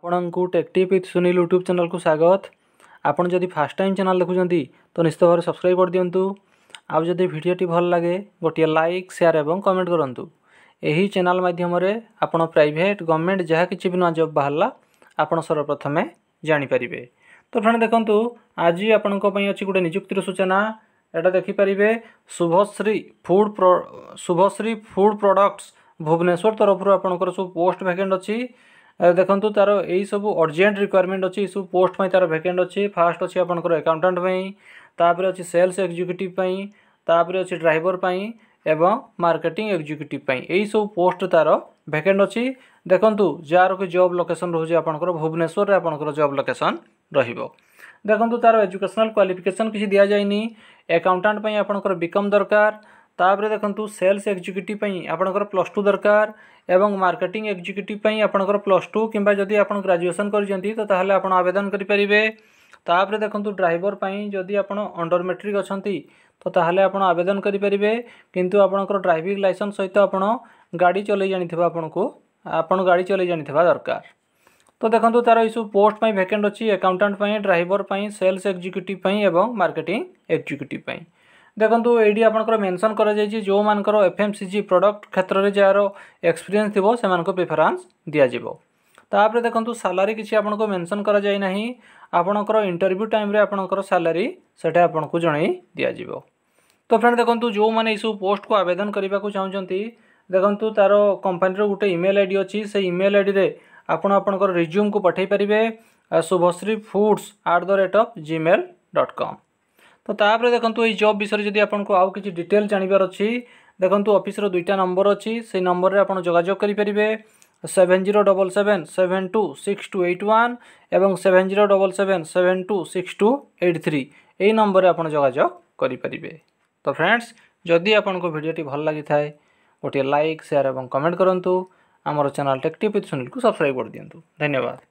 ଆପଣଙ୍କୁ ଟେକ୍ଟିପ୍ with Sunil YouTube ଚ୍ୟାନେଲ୍କୁ ସ୍ୱାଗତ ଆପଣ ଯଦି ଫାର୍ଷ୍ଟ ଟାଇମ୍ ଚ୍ୟାନେଲ୍ ଦେଖୁଛନ୍ତି ତ ନିଶ୍ଚିତ ଭାବରେ ସବସ୍କ୍ରାଇବ୍ କରିଦିଅନ୍ତୁ ଆଉ ଯଦି ଭିଡ଼ିଓଟି ଭଲ ଲାଗେ ଗୋଟିଏ ଲାଇକ୍ ସେୟାର ଏବଂ କମେଣ୍ଟ କରନ୍ତୁ ଏହି ଚ୍ୟାନେଲ୍ ମାଧ୍ୟମରେ ଆପଣ ପ୍ରାଇଭେଟ୍ ଗଭର୍ଣ୍ଣମେଣ୍ଟ ଯାହା କିଛି ବି ନୂଆ ଜବ୍ ବାହାରିଲା ଆପଣ ସର୍ବପ୍ରଥମେ ଜାଣିପାରିବେ ତ ଫ୍ରେଣ୍ଡ ଦେଖନ୍ତୁ ଆଜି ଆପଣଙ୍କ ପାଇଁ ଅଛି ଗୋଟେ ନିଯୁକ୍ତିର ସୂଚନା ଏଇଟା ଦେଖିପାରିବେ Subhashree food Subhashree food products Bhubaneswar ତରଫରୁ ଆପଣଙ୍କର ସବୁ ପୋଷ୍ଟ ଭ୍ୟାକେଣ୍ଟ ଅଛି ଦେଖନ୍ତୁ ତା'ର ଏଇସବୁ ଅର୍ଜେଣ୍ଟ ରିକ୍ୱାରମେଣ୍ଟ ଅଛି ଏସବୁ ପୋଷ୍ଟ ପାଇଁ ତା'ର ଭ୍ୟାକେଣ୍ଟ ଅଛି ଫାର୍ଷ୍ଟ ଅଛି ଆପଣଙ୍କର ଆକାଉଣ୍ଟାଣ୍ଟ ପାଇଁ ତାପରେ ଅଛି ସେଲ୍ସ ଏକ୍ଜିକ୍ୟୁଟିଭ୍ ପାଇଁ ତାପରେ ଅଛି ଡ୍ରାଇଭର ପାଇଁ ଏବଂ ମାର୍କେଟିଂ ଏକ୍ଜିକ୍ୟୁଟିଭ୍ ପାଇଁ ଏଇସବୁ ପୋଷ୍ଟ ତା'ର ଭ୍ୟାକେଣ୍ଟ ଅଛି ଦେଖନ୍ତୁ ଯାହାର କି ଜବ୍ ଲୋକେସନ୍ ରହୁଛି ଆପଣଙ୍କର ଭୁବନେଶ୍ୱରରେ ଆପଣଙ୍କର ଜବ୍ ଲୋକେସନ୍ ରହିବ ଦେଖନ୍ତୁ ତା'ର ଏଜୁକେସନାଲ୍ କ୍ୱାଲିଫିକେସନ୍ କିଛି ଦିଆଯାଇନି ଆକାଉଣ୍ଟାଣ୍ଟ ପାଇଁ ଆପଣଙ୍କର ବିକମ୍ ଦରକାର तापर देखूँ सेल्स एक्जिक्यूटिव आपर प्लस टू दरकार मार्केटिंग एक्जिक्यूट आपर प्लस टू कि जदि आप ग्राजुएसन करें आवेदन करेंपर देखूँ ड्राइवर परी आप मेट्रिक अच्छा तो तेल आपड़ आवेदन करेंगे कितु आपंकर ड्राइविंग लाइसेंस सहित आप गाड़ी चल जाना आप गाड़ी चल जाना दरकार तो देखो तार यू पोस्ट भेकेंट अच्छी एकाउंटाट ड्राइवर पर सेल्स एक्जिक्यूट मार्केटिंग एक्जिक्यूटिव ଦେଖନ୍ତୁ ଏଇଠି ଆପଣଙ୍କର ମେନସନ୍ କରାଯାଇଛି ଯେଉଁମାନଙ୍କର F M C G product କ୍ଷେତ୍ରରେ ଯାହାର ଏକ୍ସପିରିଏନ୍ସ ଥିବ ସେମାନଙ୍କୁ ପ୍ରିଫରେନ୍ସ ଦିଆଯିବ ତାପରେ ଦେଖନ୍ତୁ ସାଲାରୀ କିଛି ଆପଣଙ୍କୁ ମେନସନ୍ କରାଯାଇ ନାହିଁ ଆପଣଙ୍କର ଇଣ୍ଟରଭ୍ୟୁ ଟାଇମ୍ରେ ଆପଣଙ୍କର ସାଲାରୀ ସେଟା ଆପଣଙ୍କୁ ଜଣାଇ ଦିଆଯିବ ତ ଫ୍ରେଣ୍ଡ ଦେଖନ୍ତୁ ଯେଉଁମାନେ ଏଇସବୁ ପୋଷ୍ଟକୁ ଆବେଦନ କରିବାକୁ ଚାହୁଁଛନ୍ତି ଦେଖନ୍ତୁ ତା'ର କମ୍ପାନୀର ଗୋଟେ ଇମେଲ୍ ଆଇ ଡ଼ି ଅଛି ସେ ଇମେଲ୍ ଆଇଡ଼ିରେ ଆପଣ ଆପଣଙ୍କର ରିଜ୍ୟୁମ୍କୁ ପଠାଇ ପାରିବେ Subhashree foods at the rate of Gmail dot com তো ତାପରେ ଦେଖନ୍ତୁ ଏଇ ଜବ୍ ବିଷୟରେ ଯଦି ଆପଣଙ୍କୁ ଆଉ କିଛି ଡିଟେଲ୍ ଜାଣିବାର ଅଛି ଦେଖନ୍ତୁ ଅଫିସର ଦୁଇଟା ନମ୍ବର ଅଛି ସେଇ ନମ୍ବରରେ ଆପଣ ଯୋଗାଯୋଗ କରିପାରିବେ seven zero double seven seven two six two eight one এবং seven zero double seven seven two six two eight three এই নম্বরে আপনার যোগাযোগ করে তো ফ্রেন্ডস যদি আপনার ভিডিওটি ভাল লাগি থাকে গোটিয়ে লাইক সেয়ার এবং কমেন্ট করতু আমার channel Techtive with Sunil subscribe করে দিও ধন্যবাদ